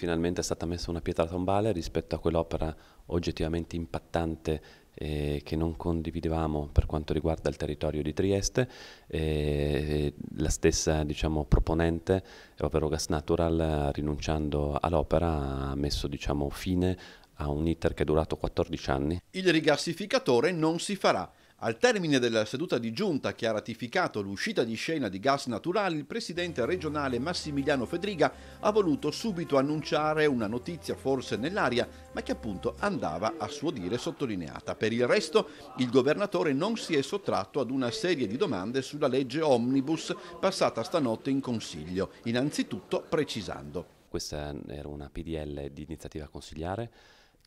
finalmente è stata messa una pietra tombale rispetto a quell'opera oggettivamente impattante eh, che non condividevamo per quanto riguarda il territorio di Trieste. Eh, la stessa diciamo, proponente, ovvero Gas Natural, rinunciando all'opera ha messo diciamo, fine a un iter che è durato 14 anni. Il rigassificatore non si farà. Al termine della seduta di giunta che ha ratificato l'uscita di scena di gas naturali, il presidente regionale Massimiliano Fedriga ha voluto subito annunciare una notizia forse nell'aria, ma che appunto andava a suo dire sottolineata. Per il resto, il governatore non si è sottratto ad una serie di domande sulla legge omnibus passata stanotte in Consiglio, innanzitutto precisando. Questa era una PDL di iniziativa consigliare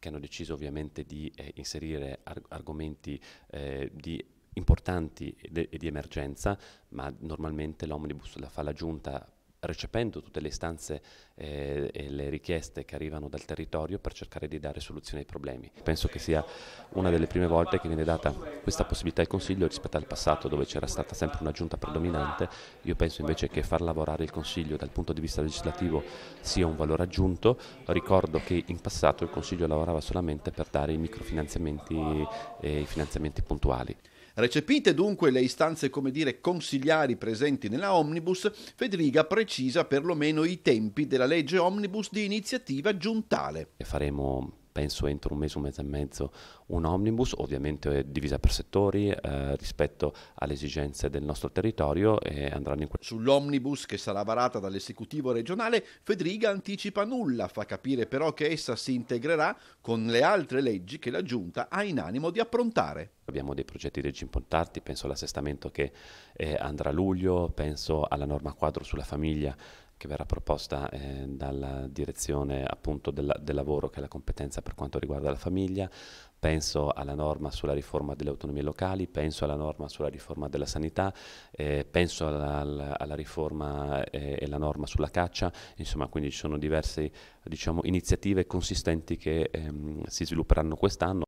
che hanno deciso ovviamente di eh, inserire arg argomenti eh, di importanti e di emergenza, ma normalmente l'omnibus la fa la giunta recependo tutte le istanze eh, e le richieste che arrivano dal territorio per cercare di dare soluzione ai problemi. Penso che sia una delle prime volte che viene data questa possibilità al Consiglio rispetto al passato dove c'era stata sempre una giunta predominante. Io penso invece che far lavorare il Consiglio dal punto di vista legislativo sia un valore aggiunto. Ricordo che in passato il Consiglio lavorava solamente per dare i microfinanziamenti e eh, i finanziamenti puntuali. Recepite dunque le istanze, come dire, consigliari presenti nella Omnibus, Federica precisa precisa perlomeno i tempi della legge omnibus di iniziativa giuntale. Faremo penso entro un mese, un mese e mezzo, un omnibus, ovviamente divisa per settori eh, rispetto alle esigenze del nostro territorio e andranno in quel... Sull'omnibus che sarà varata dall'esecutivo regionale, Federica anticipa nulla, fa capire però che essa si integrerà con le altre leggi che la Giunta ha in animo di approntare. Abbiamo dei progetti di leggi importanti, penso all'assestamento che eh, andrà a luglio, penso alla norma quadro sulla famiglia che verrà proposta eh, dalla direzione appunto della, del lavoro che è la competenza per quanto riguarda la famiglia, penso alla norma sulla riforma delle autonomie locali, penso alla norma sulla riforma della sanità, eh, penso alla, alla riforma eh, e la norma sulla caccia, insomma quindi ci sono diverse diciamo, iniziative consistenti che ehm, si svilupperanno quest'anno.